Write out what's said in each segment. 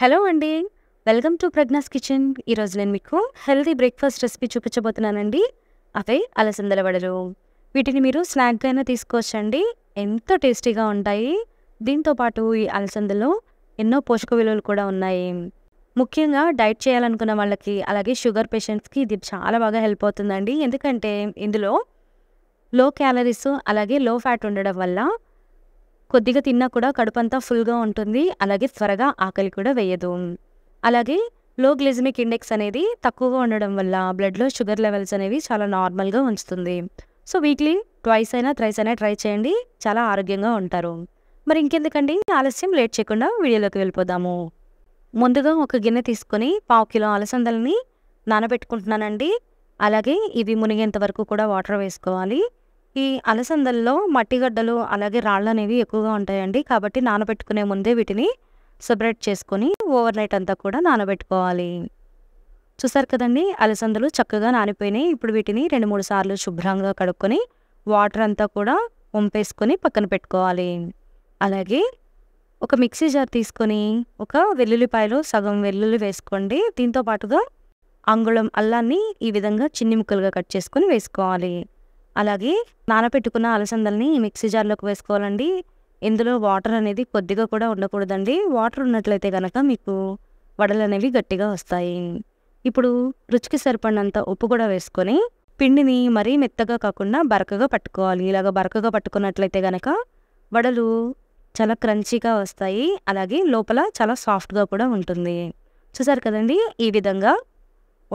hello అండి welcome to Pragna's kitchen ఈరోజు నేను మీకు హెల్తీ బ్రేక్ఫాస్ట్ రెసిపీ చూపించబోతున్నానండి అవే అలసందల వడలు వీటిని మీరు స్నాక్ అయినా తీసుకోవచ్చండి ఎంతో టేస్టీగా ఉంటాయి దీంతోపాటు ఈ అలసందలో ఎన్నో పోషక విలువలు కూడా ఉన్నాయి ముఖ్యంగా డైట్ చేయాలనుకున్న వాళ్ళకి అలాగే షుగర్ పేషెంట్స్కి ఇది చాలా బాగా హెల్ప్ అవుతుందండి ఎందుకంటే ఇందులో లో క్యాలరీస్ అలాగే లో ఫ్యాట్ ఉండడం వల్ల కొద్దిగా తిన్నా కూడా కడుపంతా ఫుల్గా ఉంటుంది అలాగే త్వరగా ఆకలి కూడా వేయదు అలాగే లో గ్లిజమిక్ ఇండెక్స్ అనేది తక్కువగా ఉండడం వల్ల బ్లడ్లో షుగర్ లెవెల్స్ అనేవి చాలా నార్మల్గా ఉంచుతుంది సో వీక్లీ ట్వైస్ అయినా థ్రైస్ అయినా ట్రై చేయండి చాలా ఆరోగ్యంగా ఉంటారు మరి ఇంకెందుకండి ఆలస్యం లేట్ చేయకుండా వీడియోలోకి వెళ్ళిపోదాము ముందుగా ఒక గిన్నె తీసుకొని పావు కిలో అలసందలని నానబెట్టుకుంటున్నానండి అలాగే ఇవి మునిగేంత వరకు కూడా వాటర్ వేసుకోవాలి ఈ అలసందల్లో మట్టిగడ్డలు అలాగే రాళ్ళు అనేవి ఎక్కువగా ఉంటాయండి కాబట్టి నానబెట్టుకునే ముందే వీటిని సెపరేట్ చేసుకొని ఓవర్ నైట్ అంతా కూడా నానబెట్టుకోవాలి చూసారు కదండి అలసందలు చక్కగా నానిపోయినాయి ఇప్పుడు వీటిని రెండు మూడు సార్లు శుభ్రంగా కడుక్కొని వాటర్ అంతా కూడా వంపేసుకొని పక్కన పెట్టుకోవాలి అలాగే ఒక మిక్సీ జార్ తీసుకొని ఒక వెల్లుల్లిపాయలో సగం వెల్లుల్లి వేసుకోండి దీంతో పాటుగా అంగుళం అల్లాన్ని ఈ విధంగా చిన్ని ముక్కలుగా కట్ చేసుకొని వేసుకోవాలి అలాగే నానబెట్టుకున్న అలసందల్ని మిక్సీ జార్లోకి వేసుకోవాలండి ఇందులో వాటర్ అనేది కొద్దిగా కూడా ఉండకూడదండి వాటర్ ఉన్నట్లయితే కనుక మీకు వడలు అనేవి గట్టిగా వస్తాయి ఇప్పుడు రుచికి సరిపడినంత ఉప్పు కూడా వేసుకొని పిండిని మరీ మెత్తగా కాకుండా బరకగా పట్టుకోవాలి ఇలాగ బరకగా పట్టుకున్నట్లయితే కనుక వడలు చాలా క్రంచీగా వస్తాయి అలాగే లోపల చాలా సాఫ్ట్గా కూడా ఉంటుంది చూసారు కదండి ఈ విధంగా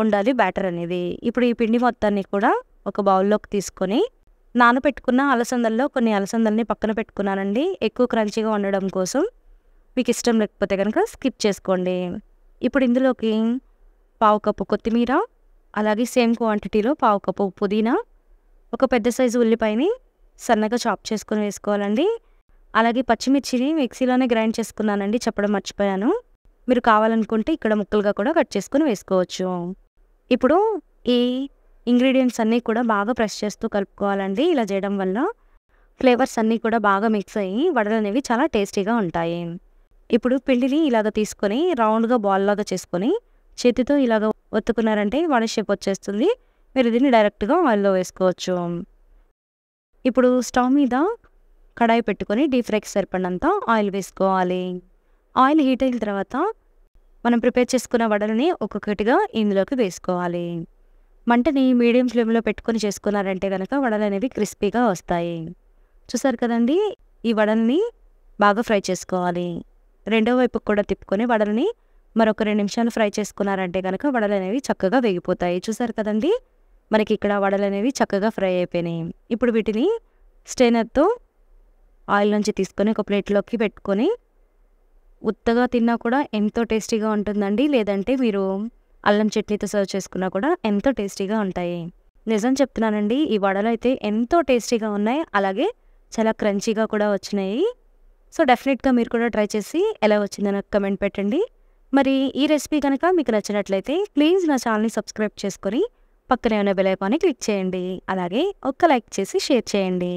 ఉండాలి బ్యాటర్ అనేది ఇప్పుడు ఈ పిండి మొత్తాన్ని కూడా ఒక బౌల్లోకి తీసుకొని నానబెట్టుకున్న అలసందల్లో కొన్ని అలసందల్ని పక్కన పెట్టుకున్నానండి ఎక్కువ క్రంచీగా ఉండడం కోసం మీకు ఇష్టం లేకపోతే కనుక స్కిప్ చేసుకోండి ఇప్పుడు ఇందులోకి పావు కప్పు కొత్తిమీర అలాగే సేమ్ క్వాంటిటీలో పావు కప్పు పుదీనా ఒక పెద్ద సైజు ఉల్లిపాయని సన్నగా చాప్ చేసుకొని వేసుకోవాలండి అలాగే పచ్చిమిర్చిని మిక్సీలోనే గ్రైండ్ చేసుకున్నానండి చెప్పడం మర్చిపోయాను మీరు కావాలనుకుంటే ఇక్కడ ముక్కలుగా కూడా కట్ చేసుకొని వేసుకోవచ్చు ఇప్పుడు ఈ ఇంగ్రీడియంట్స్ అన్నీ కూడా బాగా ప్రెస్ చేస్తూ కలుపుకోవాలండి ఇలా చేయడం వల్ల ఫ్లేవర్స్ అన్నీ కూడా బాగా మిక్స్ అయ్యి వడలు అనేవి చాలా టేస్టీగా ఉంటాయి ఇప్పుడు పిండిని ఇలాగ తీసుకొని రౌండ్గా బాల్ లాగా చేసుకొని చేతితో ఇలాగ ఒత్తుకున్నారంటే వడ షేప్ వచ్చేస్తుంది మీరు దీన్ని డైరెక్ట్గా ఆయిల్లో వేసుకోవచ్చు ఇప్పుడు స్టవ్ మీద కడాయి పెట్టుకొని డీప్ ఫ్రైకి సరిపడినంత ఆయిల్ వేసుకోవాలి ఆయిల్ హీట్ అయిన తర్వాత మనం ప్రిపేర్ చేసుకున్న వడలని ఒక్కొక్కటిగా ఇందులోకి వేసుకోవాలి మంటని మీడియం ఫ్లేమ్లో పెట్టుకొని చేసుకున్నారంటే కనుక వడలు అనేవి క్రిస్పీగా వస్తాయి చూసారు కదండి ఈ వడల్ని బాగా ఫ్రై చేసుకోవాలి రెండో వైపు కూడా తిప్పుకొని వడల్ని మరొక రెండు నిమిషాలు ఫ్రై చేసుకున్నారంటే కనుక వడలు అనేవి చక్కగా వేగిపోతాయి చూసారు కదండి మనకి ఇక్కడ వడలు అనేవి చక్కగా ఫ్రై అయిపోయినాయి ఇప్పుడు వీటిని స్టెయినర్తో ఆయిల్ నుంచి తీసుకొని ఒక ప్లేట్లోకి పెట్టుకొని ఉత్తగా తిన్నా కూడా ఎంతో టేస్టీగా ఉంటుందండి లేదంటే మీరు అల్లం చట్నీతో సర్వ్ చేసుకున్నా కూడా ఎంతో టేస్టీగా ఉంటాయి నిజం చెప్తున్నానండి ఈ వడలు అయితే ఎంతో టేస్టీగా ఉన్నాయి అలాగే చాలా క్రంచీగా కూడా వచ్చినాయి సో డెఫినెట్గా మీరు కూడా ట్రై చేసి ఎలా వచ్చిందో నాకు కమెంట్ పెట్టండి మరి ఈ రెసిపీ కనుక మీకు నచ్చినట్లయితే ప్లీజ్ నా ఛానల్ని సబ్స్క్రైబ్ చేసుకొని పక్కనే ఉన్న బెల్ ఐకాన్ని క్లిక్ చేయండి అలాగే ఒక్క లైక్ చేసి షేర్ చేయండి